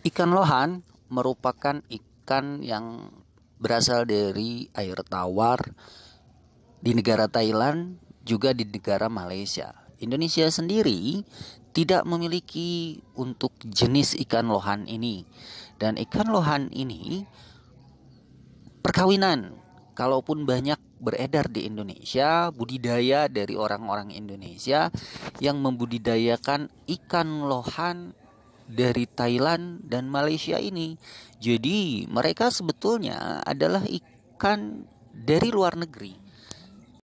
Ikan lohan merupakan ikan yang berasal dari air tawar di negara Thailand juga di negara Malaysia. Indonesia sendiri tidak memiliki untuk jenis ikan lohan ini. Dan ikan lohan ini perkawinan. Kalaupun banyak beredar di Indonesia, budidaya dari orang-orang Indonesia yang membudidayakan ikan lohan dari Thailand dan Malaysia ini. Jadi mereka sebetulnya adalah ikan dari luar negeri